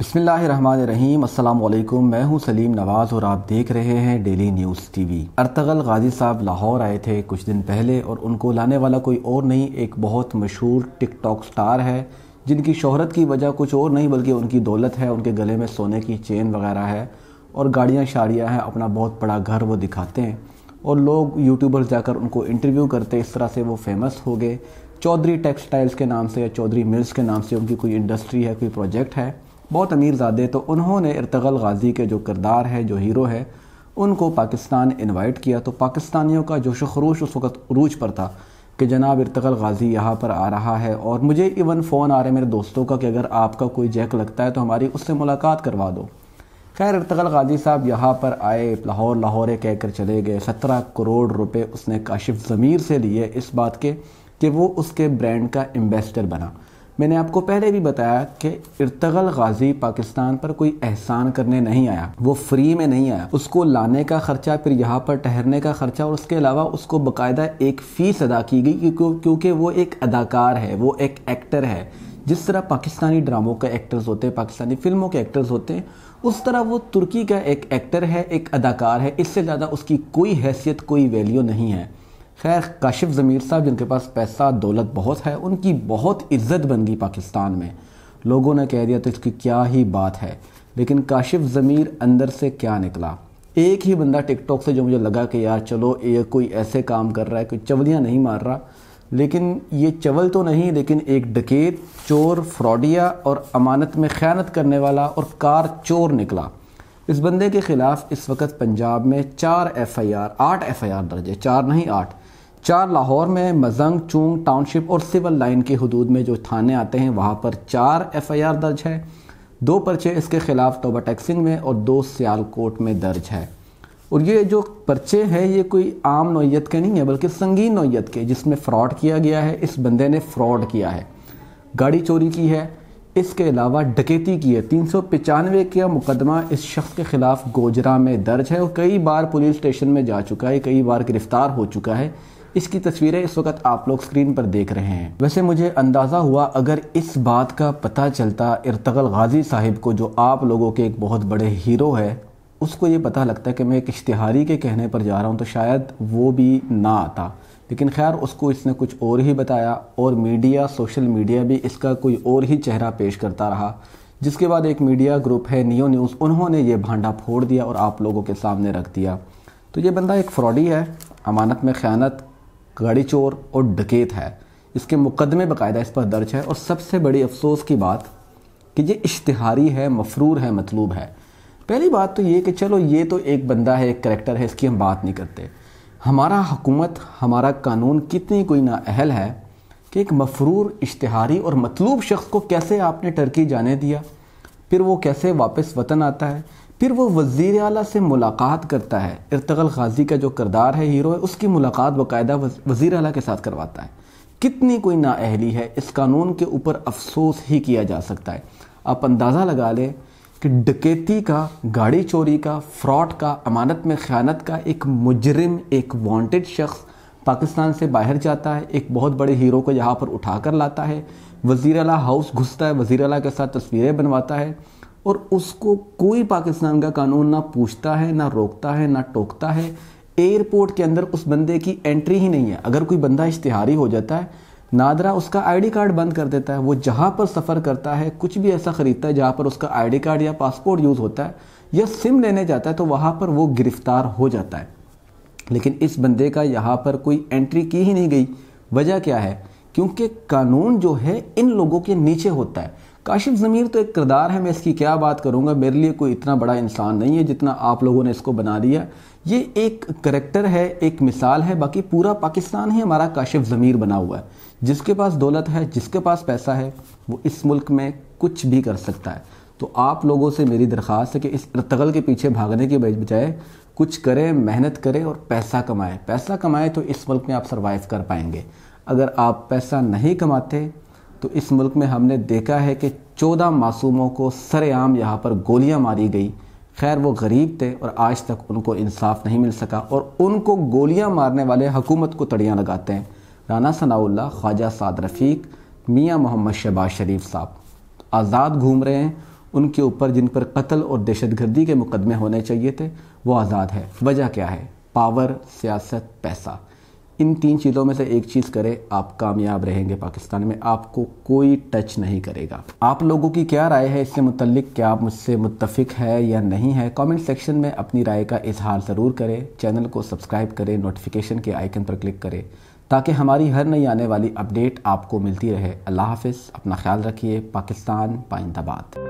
बसमीम अल्लाम मैं हूं सलीम नवाज़ और आप देख रहे हैं daily news TV Ertugrul Ghazi साहब लाहौर आए थे कुछ दिन पहले और उनको लाने वाला कोई और नहीं एक बहुत मशहूर टिकटॉक स्टार है जिनकी शोहरत की वजह कुछ और नहीं बल्कि उनकी दौलत है उनके गले में सोने की चेन वगैरह है और गाड़ियाँ शाड़ियाँ हैं अपना बहुत बड़ा घर वो दिखाते हैं और लोग यूट्यूबर्स जाकर उनको इंटरव्यू करते इस तरह से वो फेमस हो गए चौधरी टेक्सटाइल्स के नाम से या चौधरी मिल्स के नाम से उनकी कोई इंडस्ट्री है कोई प्रोजेक्ट है बहुत अमीर ज़्यादे तो उन्होंने इरतगल गाजी के जो किरदार है जो हीरो है उनको पाकिस्तान इनवाइट किया तो पाकिस्तानियों का जोश खरोश उस वक्त रूज पर था कि जनाब इरतगल गाजी यहाँ पर आ रहा है और मुझे इवन फ़ोन आ रहे मेरे दोस्तों का कि अगर आपका कोई जैक लगता है तो हमारी उससे मुलाकात करवा दो खैर इरतगल गाजी साहब यहाँ पर आए लाहौर लाहौरे कहकर चले गए सत्रह करोड़ रुपये उसने काशिफ ज़मीर से लिए इस बात के कि वो उसके ब्रांड का एम्बेसडर बना मैंने आपको पहले भी बताया कि इर्तगल गाजी पाकिस्तान पर कोई एहसान करने नहीं आया वो फ्री में नहीं आया उसको लाने का खर्चा फिर यहाँ पर ठहरने का खर्चा और उसके अलावा उसको बाकायदा एक फ़ीस अदा की गई क्योंकि वो एक अदाकार है वो एक एक्टर है जिस तरह पाकिस्तानी ड्रामों के एक्टर्स होते हैं पाकिस्तानी फिल्मों के एक्टर्स होते हैं उस तरह वो तुर्की का एक एक्टर है एक अदाकार है इससे ज़्यादा उसकी कोई हैसियत कोई वैल्यू नहीं है खैर काशिफ ज़मीर साहब जिनके पास पैसा दौलत बहुत है उनकी बहुत इज्जत बन गई पाकिस्तान में लोगों ने कह दिया तो इसकी क्या ही बात है लेकिन काशिफ ज़मीर अंदर से क्या निकला एक ही बंदा टिकटॉक से जो मुझे लगा कि यार चलो ये कोई ऐसे काम कर रहा है कोई चवलियाँ नहीं मार रहा लेकिन ये चवल तो नहीं लेकिन एक डकेत चोर फ्रॉडिया और अमानत में ख़यानत करने वाला और कार चोर निकला इस बंदे के ख़िलाफ़ इस वक्त पंजाब में चार एफ़ आई आर आठ एफ़ आई आर दर्ज है चार नहीं आठ चार लाहौर में मजंग चूंग टाउनशिप और सिविल लाइन के हदूद में जो थाने आते हैं वहाँ पर चार एफ आई आर दर्ज है दो पर्चे इसके खिलाफ तोबा टैक्सिंग में और दो सियालकोट में दर्ज है और ये जो पर्चे हैं ये कोई आम नोयत के नहीं है बल्कि संगीन नोयत के जिसमें फ़्रॉड किया गया है इस बंदे ने फ़्रॉड किया है गाड़ी चोरी की है इसके अलावा डकैती की है तीन सौ पचानवे का मुकदमा इस शख्स के ख़िलाफ़ गोजरा में दर्ज है और कई बार पुलिस स्टेशन में जा चुका है कई बार गिरफ़्तार हो चुका है इसकी तस्वीरें इस वक्त आप लोग स्क्रीन पर देख रहे हैं वैसे मुझे अंदाज़ा हुआ अगर इस बात का पता चलता इरतगल गाजी साहिब को जो आप लोगों के एक बहुत बड़े हीरो है उसको ये पता लगता है कि मैं एक इश्तिहारी के कहने पर जा रहा हूँ तो शायद वो भी ना आता लेकिन खैर उसको इसने कुछ और ही बताया और मीडिया सोशल मीडिया भी इसका कोई और ही चेहरा पेश करता रहा जिसके बाद एक मीडिया ग्रुप है नियो न्यूज़ उन्होंने ये भांडा फोड़ दिया और आप लोगों के सामने रख दिया तो ये बंदा एक फ्रॉडी है अमानत में ख़यानत गाड़ी चोर और डकेत है इसके मुकदमे बाकायदा इस पर दर्ज है और सबसे बड़ी अफसोस की बात कि ये इश्तहारी है मफरूर है मतलूब है पहली बात तो ये कि चलो ये तो एक बंदा है एक करेक्टर है इसकी हम बात नहीं करते हमारा हुकूमत हमारा कानून कितनी कोई नाअहल है कि एक मफरूर इश्तहारी और मतलूब शख्स को कैसे आपने टर्की जाने दिया फिर वो कैसे वापस वतन आता है फिर वो वज़ी अली से मुलाकात करता है इरतगल गाजी का जो करदार है हीरो है उसकी मुलाकात बाकायदा वज़ी अली के साथ करवाता है कितनी कोई नाअहली है इस कानून के ऊपर अफसोस ही किया जा सकता है आप अंदाज़ा लगा लें कि डकैती का गाड़ी चोरी का फ्रॉड का अमानत में ख़यानत का एक मुजरम एक वांटेड शख्स पाकिस्तान से बाहर जाता है एक बहुत बड़े हीरो को यहाँ पर उठा कर लाता है वज़ी अला हाउस घुसता है वज़ी अला के साथ तस्वीरें बनवाता है और उसको कोई पाकिस्तान का कानून ना पूछता है ना रोकता है ना टोकता है एयरपोर्ट के अंदर उस बंदे की एंट्री ही नहीं है अगर कोई बंदा इश्तिहारी हो जाता है नादरा उसका आईडी कार्ड बंद कर देता है वो जहाँ पर सफ़र करता है कुछ भी ऐसा ख़रीदता है जहाँ पर उसका आईडी कार्ड या पासपोर्ट यूज़ होता है या सिम लेने जाता है तो वहाँ पर वो गिरफ़्तार हो जाता है लेकिन इस बंदे का यहाँ पर कोई एंट्री की ही नहीं गई वजह क्या है क्योंकि कानून जो है इन लोगों के नीचे होता है काशिफ ज़मीर तो एक किरदार है मैं इसकी क्या बात करूँगा मेरे लिए कोई इतना बड़ा इंसान नहीं है जितना आप लोगों ने इसको बना दिया ये एक करेक्टर है एक मिसाल है बाकी पूरा पाकिस्तान ही हमारा काशिफ ज़मीर बना हुआ है जिसके पास दौलत है जिसके पास पैसा है वो इस मुल्क में कुछ भी कर सकता है तो आप लोगों से मेरी दरख्वास्त है कि इस इरतगल के पीछे भागने के बजाय कुछ करें मेहनत करें और पैसा कमाएं पैसा कमाएं तो इस मुल्क में आप सर्वाइव कर पाएंगे अगर आप पैसा नहीं कमाते तो इस मुल्क में हमने देखा है कि चौदह मासूमों को सरेआम यहाँ पर गोलियाँ मारी गई खैर वो गरीब थे और आज तक उनको इंसाफ नहीं मिल सका और उनको गोलियाँ मारने वाले हकूमत को तड़ियाँ लगाते हैं राना सनाउल्ला ख्वाजा साद रफ़ीक मियाँ मोहम्मद शहबाज शरीफ साहब आज़ाद घूम रहे हैं उनके ऊपर जिन पर कत्ल और दहशत गर्दी के मुकदमे होने चाहिए थे वो आज़ाद है वजह क्या है पावर सियासत पैसा इन तीन चीज़ों में से एक चीज़ करें आप कामयाब रहेंगे पाकिस्तान में आपको कोई टच नहीं करेगा आप लोगों की क्या राय है इससे मुतलिक क्या आप मुझसे मुतफिक है या नहीं है कमेंट सेक्शन में अपनी राय का इजहार ज़रूर करें चैनल को सब्सक्राइब करें नोटिफिकेशन के आइकन पर क्लिक करें ताकि हमारी हर नई आने वाली अपडेट आपको मिलती रहे अल्लाह हाफ अपना ख्याल रखिए पाकिस्तान पाइंदाबाद